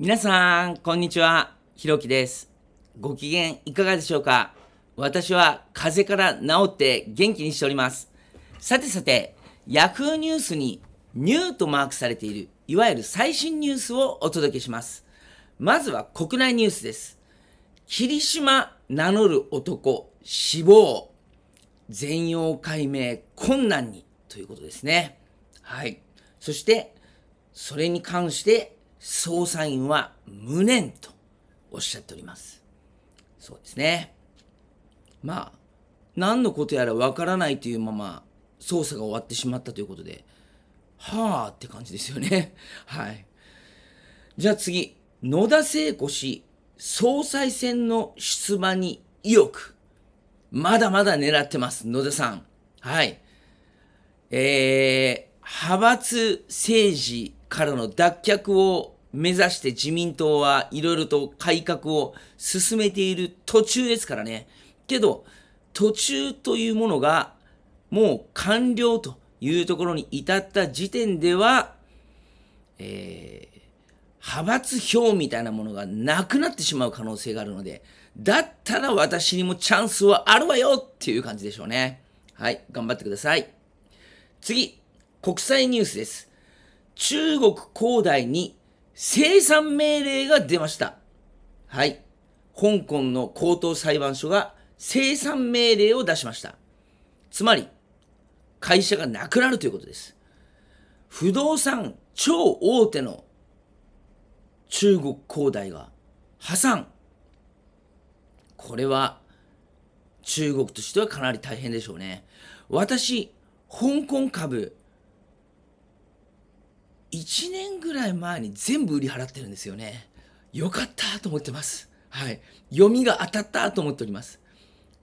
皆さん、こんにちは。ひろきです。ご機嫌いかがでしょうか私は風邪から治って元気にしております。さてさて、ヤフーニュースにニューとマークされている、いわゆる最新ニュースをお届けします。まずは国内ニュースです。霧島名乗る男死亡。全容解明困難にということですね。はい。そして、それに関して捜査員は無念とおっしゃっております。そうですね。まあ、何のことやらわからないというまま捜査が終わってしまったということで、はあって感じですよね。はい。じゃあ次、野田聖子氏、総裁選の出馬に意欲。まだまだ狙ってます、野田さん。はい。えー、派閥政治からの脱却を目指して自民党はいろいろと改革を進めている途中ですからね。けど、途中というものがもう完了というところに至った時点では、えー、派閥票みたいなものがなくなってしまう可能性があるので、だったら私にもチャンスはあるわよっていう感じでしょうね。はい、頑張ってください。次、国際ニュースです。中国恒大に生産命令が出ました。はい。香港の高等裁判所が生産命令を出しました。つまり、会社がなくなるということです。不動産超大手の中国恒大が破産。これは中国としてはかなり大変でしょうね。私、香港株1年ぐらい前に全部売り払ってるんですよね。よかったと思ってます。はい。読みが当たったと思っております。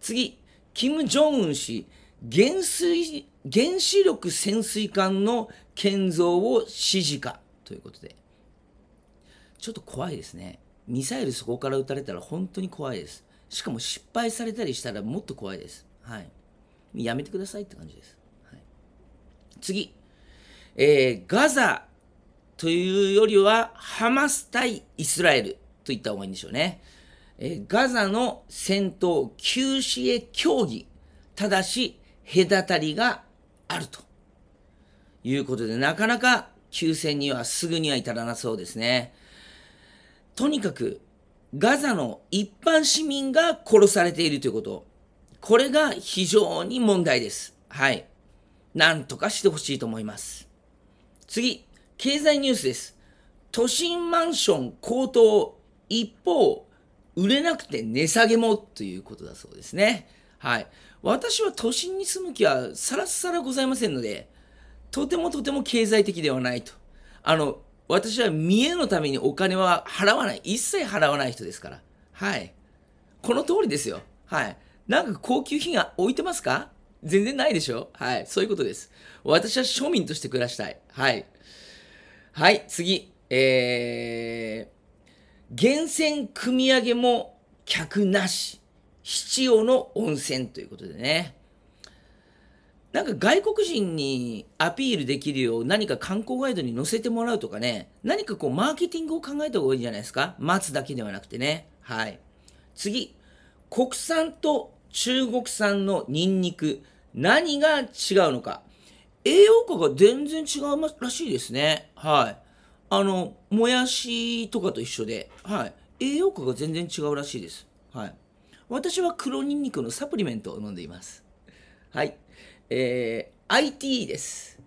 次、キム・ジョンウン氏、原水、原子力潜水艦の建造を支持かということで。ちょっと怖いですね。ミサイルそこから撃たれたら本当に怖いです。しかも失敗されたりしたらもっと怖いです。はい。やめてくださいって感じです。はい、次、えー、ガザというよりは、ハマス対イスラエルといった方がいいんでしょうね。えガザの戦闘休止へ協議。ただし、隔たりがあると。いうことで、なかなか休戦にはすぐには至らなそうですね。とにかく、ガザの一般市民が殺されているということ。これが非常に問題です。はい。なんとかしてほしいと思います。次。経済ニュースです。都心マンション高騰、一方、売れなくて値下げもということだそうですね。はい。私は都心に住む気はさらさらございませんので、とてもとても経済的ではないと。あの、私は見栄のためにお金は払わない。一切払わない人ですから。はい。この通りですよ。はい。なんか高級品が置いてますか全然ないでしょはい。そういうことです。私は庶民として暮らしたい。はい。はい、次。えー、源泉組み上げも客なし。七尾の温泉ということでね。なんか外国人にアピールできるよう何か観光ガイドに載せてもらうとかね、何かこうマーケティングを考えた方がいいんじゃないですか待つだけではなくてね。はい。次。国産と中国産のニンニク。何が違うのか。栄養価が全然違うらしいですね。はい。あの、もやしとかと一緒で、はい。栄養価が全然違うらしいです。はい。私は黒ニンニクのサプリメントを飲んでいます。はい。えー、IT です。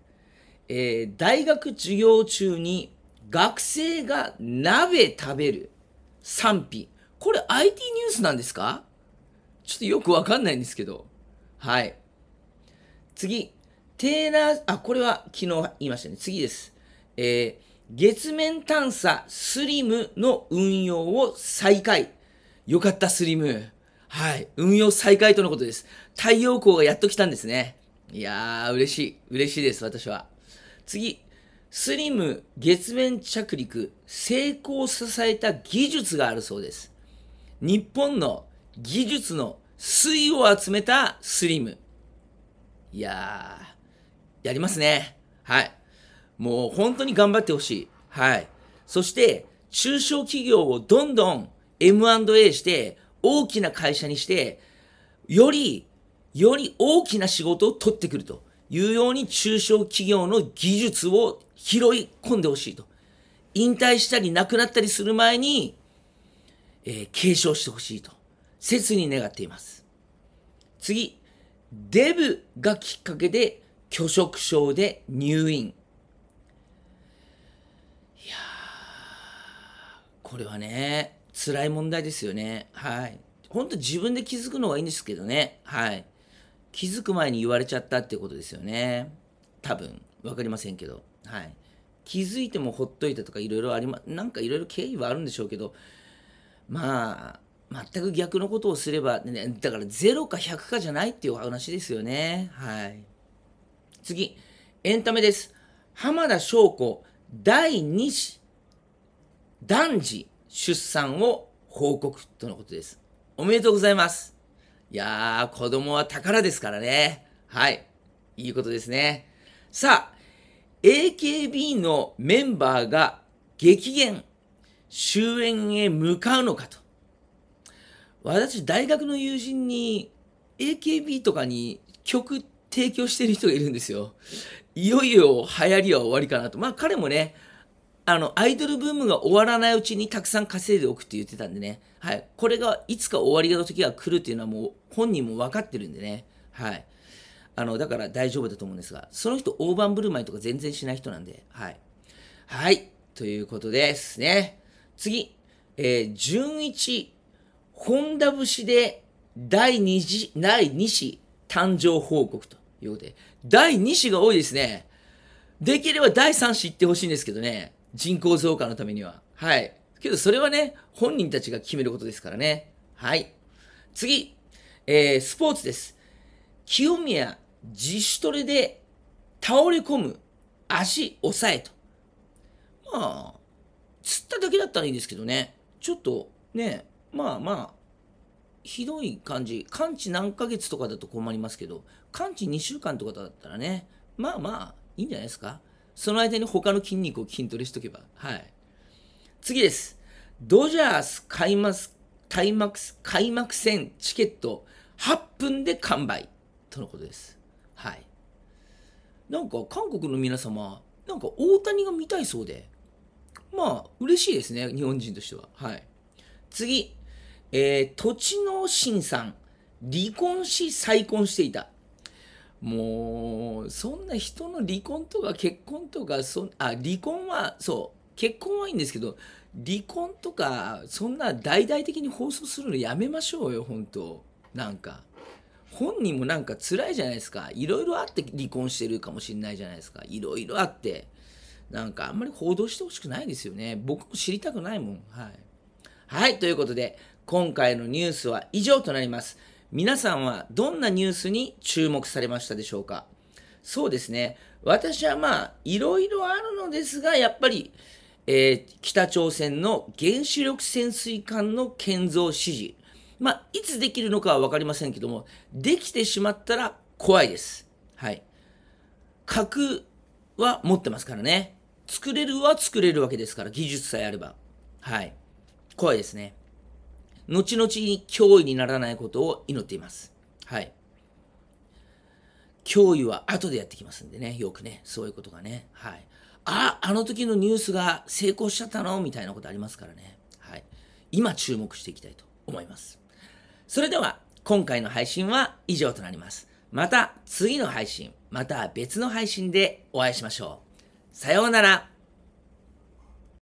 えー、大学授業中に学生が鍋食べる賛否。これ IT ニュースなんですかちょっとよくわかんないんですけど。はい。次。テーラー、あ、これは昨日言いましたね。次です。えー、月面探査スリムの運用を再開。よかったスリム。はい。運用再開とのことです。太陽光がやっと来たんですね。いやー、嬉しい。嬉しいです、私は。次。スリム月面着陸成功を支えた技術があるそうです。日本の技術の粋を集めたスリム。いやー、やりますね。はい。もう本当に頑張ってほしい。はい。そして、中小企業をどんどん M&A して、大きな会社にして、より、より大きな仕事を取ってくるというように中小企業の技術を拾い込んでほしいと。引退したり亡くなったりする前に、えー、継承してほしいと、切に願っています。次、デブがきっかけで拒食症で入院。いやこれはね、辛い問題ですよね。はい。本当自分で気づくのがいいんですけどね。はい。気づく前に言われちゃったってことですよね。多分。分かりませんけど。はい。気づいてもほっといたとかいろいろありま、なんかいろいろ経緯はあるんでしょうけど、まあ、全く逆のことをすれば、ね、だから0か100かじゃないっていう話ですよね。はい。次、エンタメです。浜田翔子第2子男児出産を報告とのことです。おめでとうございます。いやー、子供は宝ですからね。はい。いいことですね。さあ、AKB のメンバーが激減、終焉へ向かうのかと。私、大学の友人に AKB とかに曲提供してる人がいるんですよ。いよいよ流行りは終わりかなと。まあ彼もね、あの、アイドルブームが終わらないうちにたくさん稼いでおくって言ってたんでね。はい。これがいつか終わりの時が来るっていうのはもう本人も分かってるんでね。はい。あの、だから大丈夫だと思うんですが、その人大盤振る舞いとか全然しない人なんで、はい。はい。ということですね。次。えー、順一、本田節で第2次、第2子誕生報告と。ようで。第2子が多いですね。できれば第3子行ってほしいんですけどね。人口増加のためには。はい。けどそれはね、本人たちが決めることですからね。はい。次、えー、スポーツです。清宮自主トレで倒れ込む足押さえと。まあ、釣っただけだったらいいんですけどね。ちょっとね、まあまあ、ひどい感じ、完治何ヶ月とかだと困りますけど、完治2週間とかだったらね、まあまあ、いいんじゃないですか。その間に他の筋肉を筋トレしとけば。はい。次です。ドジャース開幕、開幕、開幕戦チケット8分で完売。とのことです。はい。なんか、韓国の皆様、なんか大谷が見たいそうで、まあ、嬉しいですね、日本人としては。はい。次。えー、土地の新さん、離婚し再婚していた。もう、そんな人の離婚とか結婚とか、そあ、離婚は、そう、結婚はいいんですけど、離婚とか、そんな大々的に放送するのやめましょうよ、本当なんか。本人もなんか辛いじゃないですか。いろいろあって離婚してるかもしれないじゃないですか。いろいろあって。なんかあんまり報道してほしくないですよね。僕も知りたくないもん。はい。はい、ということで、今回のニュースは以上となります。皆さんはどんなニュースに注目されましたでしょうかそうですね。私はまあ、いろいろあるのですが、やっぱり、えー、北朝鮮の原子力潜水艦の建造指示。まあ、いつできるのかは分かりませんけども、できてしまったら怖いです。はい。核は持ってますからね。作れるは作れるわけですから、技術さえあれば。はい。怖いですね。後々に脅威にならないことを祈っています。はい。脅威は後でやってきますんでね、よくね、そういうことがね。はい。あ、あの時のニュースが成功しちゃったのみたいなことありますからね。はい。今注目していきたいと思います。それでは、今回の配信は以上となります。また次の配信、また別の配信でお会いしましょう。さようなら。